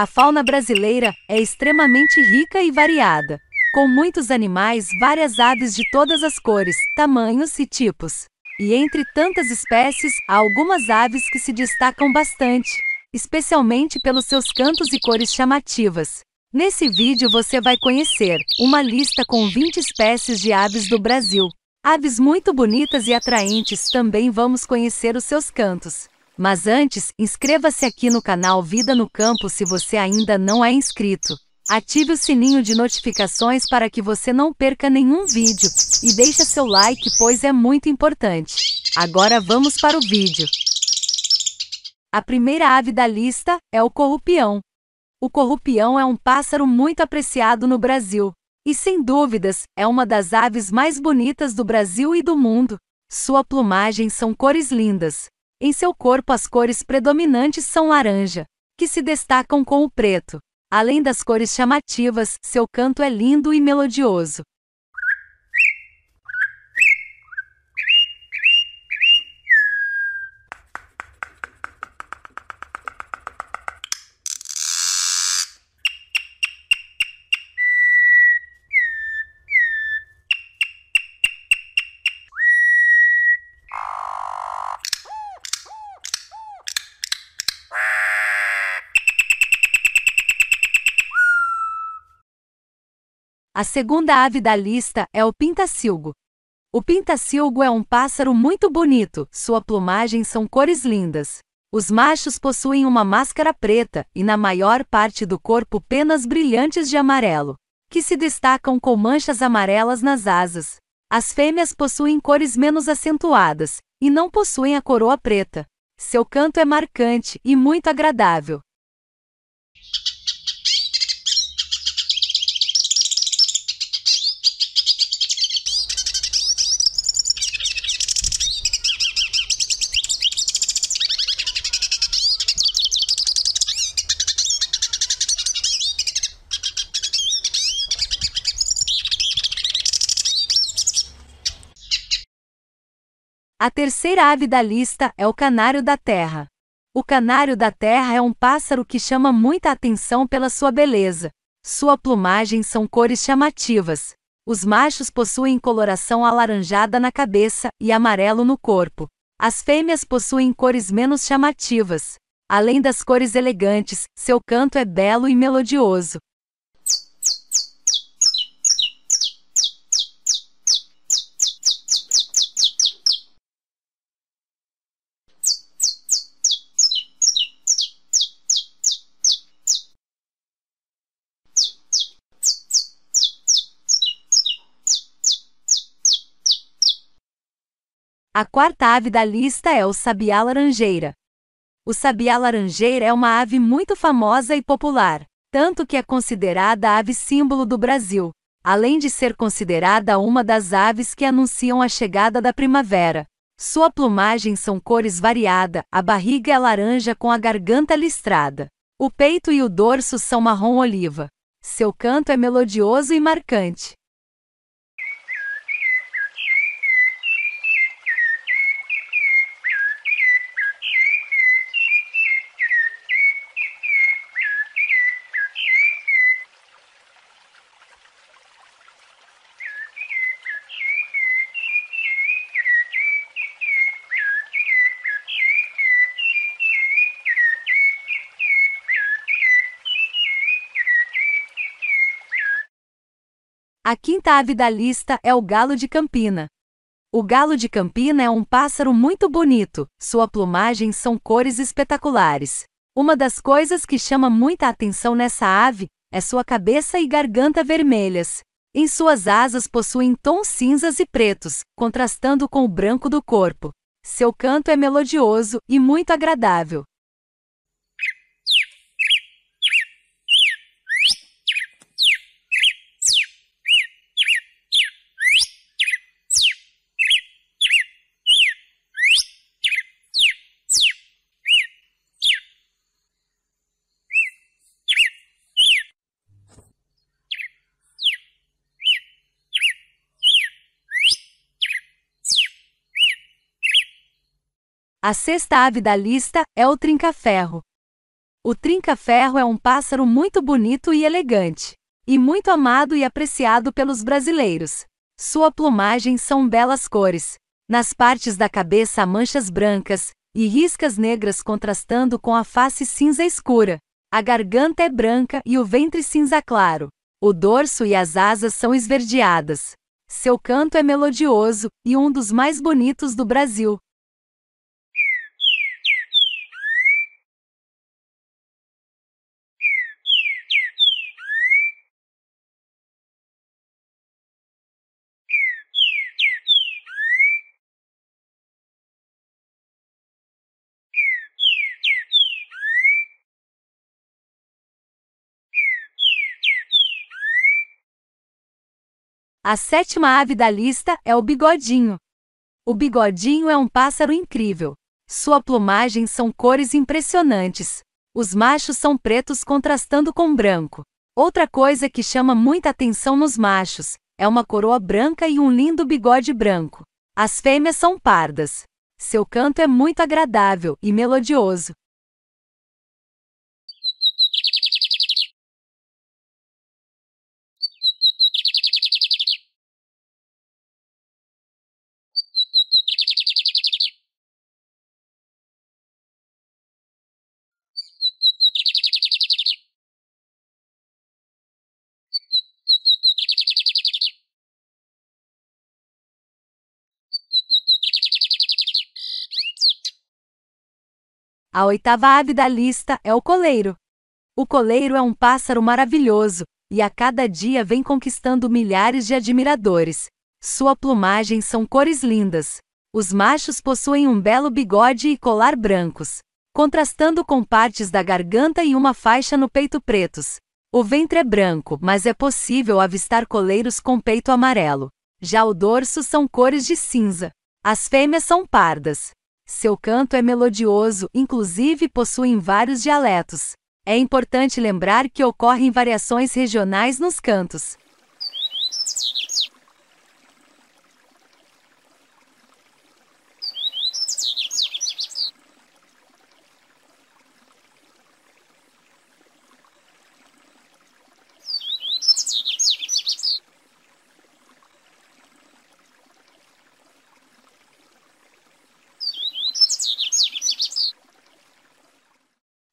A fauna brasileira é extremamente rica e variada, com muitos animais, várias aves de todas as cores, tamanhos e tipos. E entre tantas espécies, há algumas aves que se destacam bastante, especialmente pelos seus cantos e cores chamativas. Nesse vídeo você vai conhecer uma lista com 20 espécies de aves do Brasil. Aves muito bonitas e atraentes, também vamos conhecer os seus cantos. Mas antes, inscreva-se aqui no canal Vida no Campo se você ainda não é inscrito. Ative o sininho de notificações para que você não perca nenhum vídeo e deixe seu like, pois é muito importante. Agora vamos para o vídeo. A primeira ave da lista é o corrupião. O corrupião é um pássaro muito apreciado no Brasil e, sem dúvidas, é uma das aves mais bonitas do Brasil e do mundo. Sua plumagem são cores lindas, em seu corpo, as cores predominantes são laranja, que se destacam com o preto. Além das cores chamativas, seu canto é lindo e melodioso. A segunda ave da lista é o pintacilgo. O pintacilgo é um pássaro muito bonito, sua plumagem são cores lindas. Os machos possuem uma máscara preta e na maior parte do corpo penas brilhantes de amarelo, que se destacam com manchas amarelas nas asas. As fêmeas possuem cores menos acentuadas e não possuem a coroa preta. Seu canto é marcante e muito agradável. A terceira ave da lista é o canário da terra. O canário da terra é um pássaro que chama muita atenção pela sua beleza. Sua plumagem são cores chamativas. Os machos possuem coloração alaranjada na cabeça e amarelo no corpo. As fêmeas possuem cores menos chamativas. Além das cores elegantes, seu canto é belo e melodioso. A quarta ave da lista é o sabiá laranjeira. O sabiá laranjeira é uma ave muito famosa e popular, tanto que é considerada a ave símbolo do Brasil, além de ser considerada uma das aves que anunciam a chegada da primavera. Sua plumagem são cores variada, a barriga é laranja com a garganta listrada. O peito e o dorso são marrom oliva. Seu canto é melodioso e marcante. quinta ave da lista é o galo de Campina. O galo de Campina é um pássaro muito bonito, sua plumagem são cores espetaculares. Uma das coisas que chama muita atenção nessa ave é sua cabeça e garganta vermelhas. Em suas asas possuem tons cinzas e pretos, contrastando com o branco do corpo. Seu canto é melodioso e muito agradável. A sexta ave da lista é o trinca-ferro. O trinca-ferro é um pássaro muito bonito e elegante, e muito amado e apreciado pelos brasileiros. Sua plumagem são belas cores. Nas partes da cabeça há manchas brancas e riscas negras contrastando com a face cinza escura. A garganta é branca e o ventre cinza claro. O dorso e as asas são esverdeadas. Seu canto é melodioso e um dos mais bonitos do Brasil. A sétima ave da lista é o bigodinho. O bigodinho é um pássaro incrível. Sua plumagem são cores impressionantes. Os machos são pretos contrastando com branco. Outra coisa que chama muita atenção nos machos é uma coroa branca e um lindo bigode branco. As fêmeas são pardas. Seu canto é muito agradável e melodioso. A oitava ave da lista é o coleiro. O coleiro é um pássaro maravilhoso, e a cada dia vem conquistando milhares de admiradores. Sua plumagem são cores lindas. Os machos possuem um belo bigode e colar brancos, contrastando com partes da garganta e uma faixa no peito pretos. O ventre é branco, mas é possível avistar coleiros com peito amarelo. Já o dorso são cores de cinza. As fêmeas são pardas. Seu canto é melodioso, inclusive possuem vários dialetos. É importante lembrar que ocorrem variações regionais nos cantos.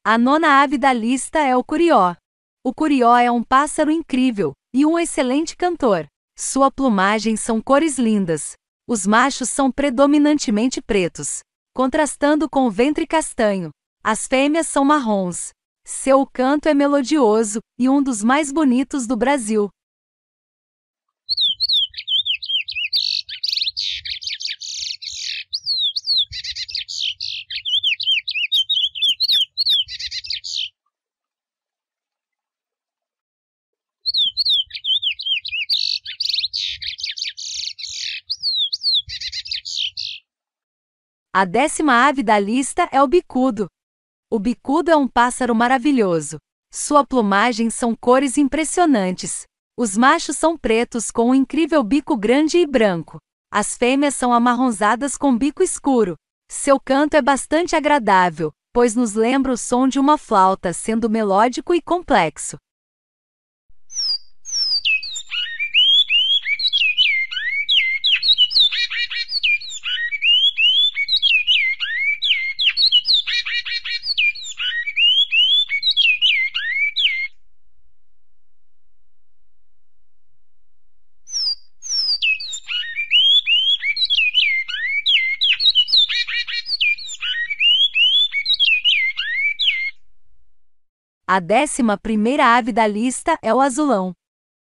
A nona ave da lista é o curió. O curió é um pássaro incrível e um excelente cantor. Sua plumagem são cores lindas. Os machos são predominantemente pretos, contrastando com o ventre castanho. As fêmeas são marrons. Seu canto é melodioso e um dos mais bonitos do Brasil. A décima ave da lista é o bicudo. O bicudo é um pássaro maravilhoso. Sua plumagem são cores impressionantes. Os machos são pretos com um incrível bico grande e branco. As fêmeas são amarronzadas com bico escuro. Seu canto é bastante agradável, pois nos lembra o som de uma flauta, sendo melódico e complexo. A décima primeira ave da lista é o azulão.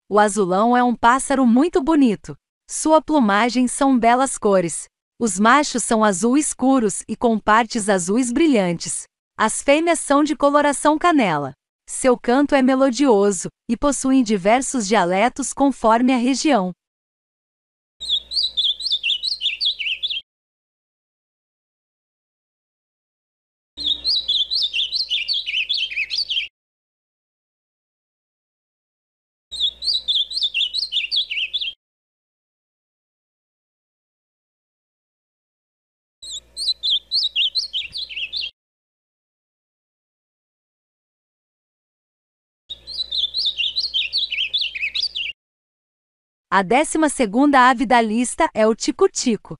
O azulão é um pássaro muito bonito. Sua plumagem são belas cores. Os machos são azul escuros e com partes azuis brilhantes. As fêmeas são de coloração canela. Seu canto é melodioso e possuem diversos dialetos conforme a região. A décima segunda ave da lista é o tico-tico.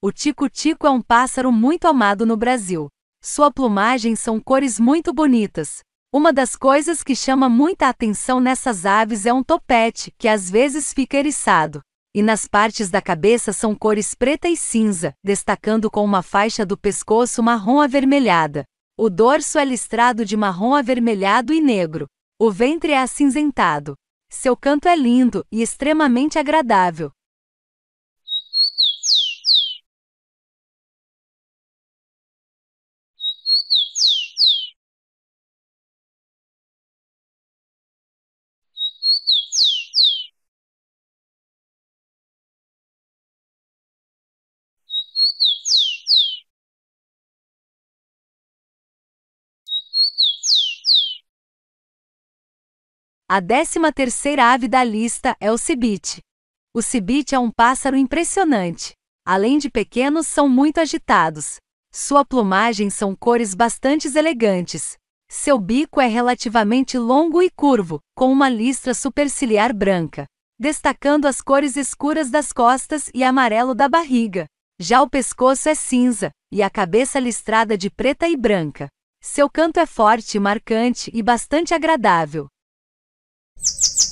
O tico-tico é um pássaro muito amado no Brasil. Sua plumagem são cores muito bonitas. Uma das coisas que chama muita atenção nessas aves é um topete, que às vezes fica eriçado. E nas partes da cabeça são cores preta e cinza, destacando com uma faixa do pescoço marrom avermelhada. O dorso é listrado de marrom avermelhado e negro. O ventre é acinzentado. Seu canto é lindo e extremamente agradável. A 13ª ave da lista é o cibite. O cibite é um pássaro impressionante. Além de pequenos, são muito agitados. Sua plumagem são cores bastante elegantes. Seu bico é relativamente longo e curvo, com uma listra superciliar branca, destacando as cores escuras das costas e amarelo da barriga. Já o pescoço é cinza, e a cabeça listrada de preta e branca. Seu canto é forte, marcante e bastante agradável. you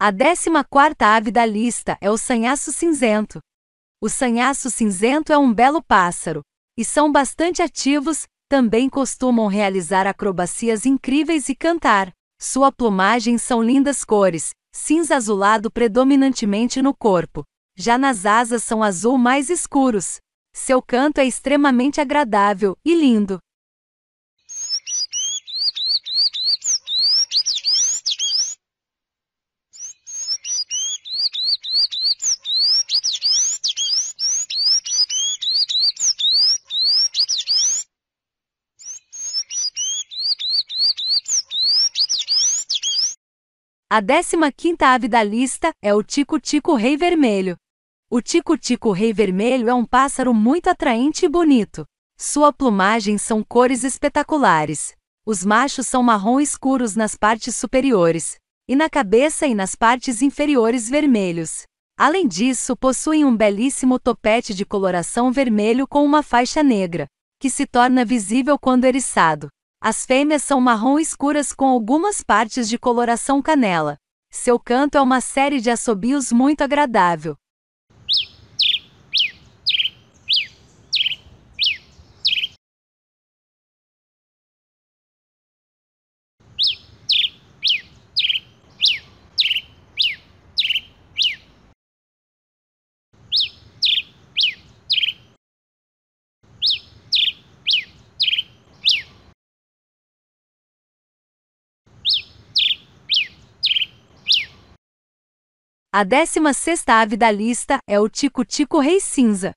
A décima quarta ave da lista é o sanhaço cinzento. O sanhaço cinzento é um belo pássaro, e são bastante ativos, também costumam realizar acrobacias incríveis e cantar. Sua plumagem são lindas cores, cinza azulado predominantemente no corpo. Já nas asas são azul mais escuros. Seu canto é extremamente agradável e lindo. A 15ª ave da lista é o tico-tico rei vermelho. O tico-tico rei vermelho é um pássaro muito atraente e bonito. Sua plumagem são cores espetaculares. Os machos são marrom escuros nas partes superiores e na cabeça e nas partes inferiores vermelhos. Além disso, possuem um belíssimo topete de coloração vermelho com uma faixa negra, que se torna visível quando eriçado. As fêmeas são marrom escuras com algumas partes de coloração canela. Seu canto é uma série de assobios muito agradável. A 16 ave da lista é o tico-tico rei cinza.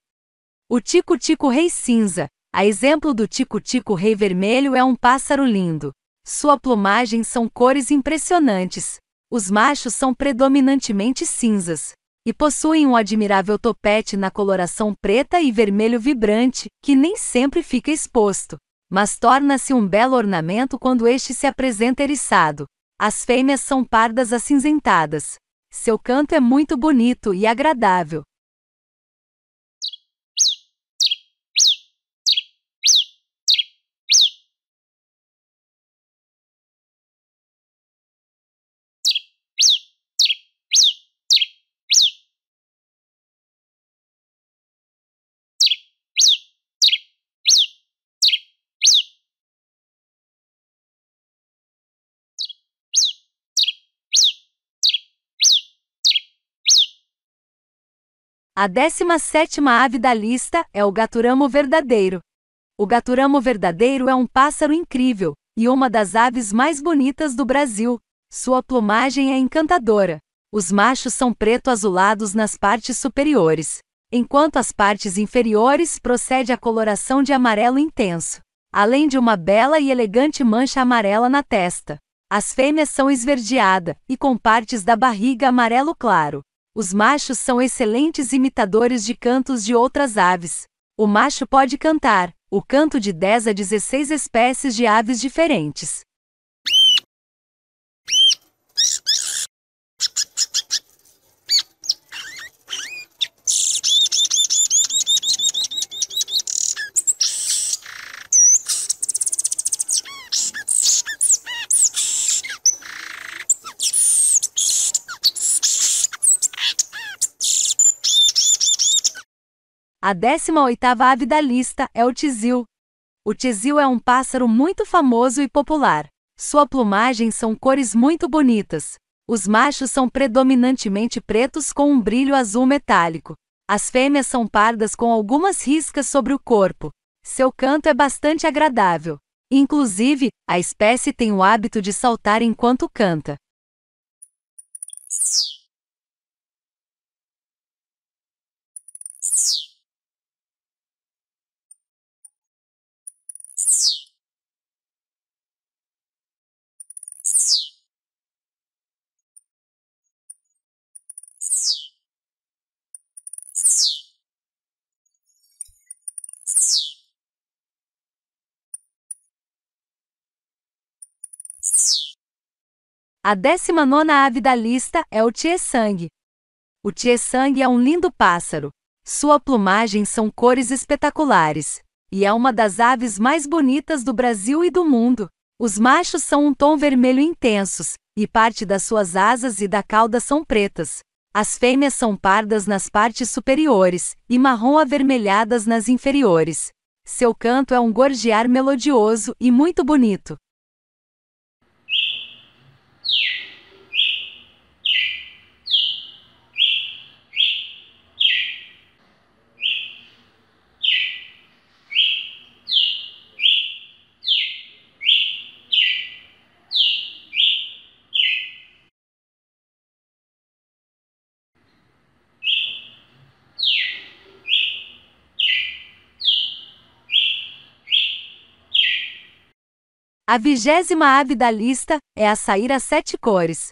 O tico-tico rei cinza, a exemplo do tico-tico rei vermelho, é um pássaro lindo. Sua plumagem são cores impressionantes. Os machos são predominantemente cinzas e possuem um admirável topete na coloração preta e vermelho vibrante, que nem sempre fica exposto, mas torna-se um belo ornamento quando este se apresenta eriçado. As fêmeas são pardas acinzentadas, seu canto é muito bonito e agradável. A 17ª ave da lista é o gaturamo verdadeiro. O gaturamo verdadeiro é um pássaro incrível e uma das aves mais bonitas do Brasil. Sua plumagem é encantadora. Os machos são preto-azulados nas partes superiores, enquanto as partes inferiores procede a coloração de amarelo intenso, além de uma bela e elegante mancha amarela na testa. As fêmeas são esverdeada e com partes da barriga amarelo claro. Os machos são excelentes imitadores de cantos de outras aves. O macho pode cantar o canto de 10 a 16 espécies de aves diferentes. A 18ª ave da lista é o tisil. O tisil é um pássaro muito famoso e popular. Sua plumagem são cores muito bonitas. Os machos são predominantemente pretos com um brilho azul metálico. As fêmeas são pardas com algumas riscas sobre o corpo. Seu canto é bastante agradável. Inclusive, a espécie tem o hábito de saltar enquanto canta. A 19 ave da lista é o Tiesang. O Tiesang é um lindo pássaro. Sua plumagem são cores espetaculares e é uma das aves mais bonitas do Brasil e do mundo. Os machos são um tom vermelho intensos e parte das suas asas e da cauda são pretas. As fêmeas são pardas nas partes superiores e marrom avermelhadas nas inferiores. Seu canto é um gorjear melodioso e muito bonito. A vigésima ave da lista é a saíra sete cores.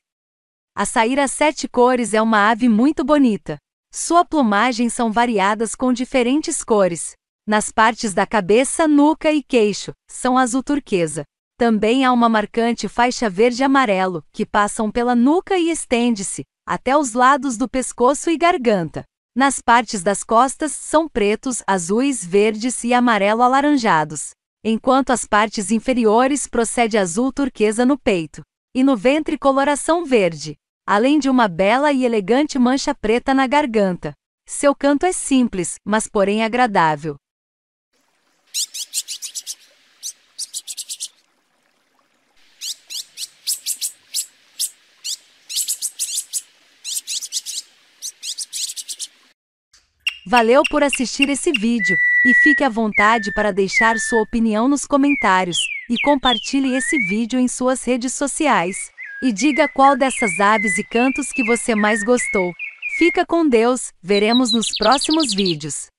A saíra sete cores é uma ave muito bonita. Sua plumagem são variadas com diferentes cores. Nas partes da cabeça, nuca e queixo, são azul turquesa. Também há uma marcante faixa verde amarelo, que passam pela nuca e estende-se até os lados do pescoço e garganta. Nas partes das costas são pretos, azuis, verdes e amarelo alaranjados enquanto as partes inferiores procede azul turquesa no peito e no ventre coloração verde, além de uma bela e elegante mancha preta na garganta. Seu canto é simples, mas porém agradável. Valeu por assistir esse vídeo, e fique à vontade para deixar sua opinião nos comentários, e compartilhe esse vídeo em suas redes sociais. E diga qual dessas aves e cantos que você mais gostou. Fica com Deus, veremos nos próximos vídeos.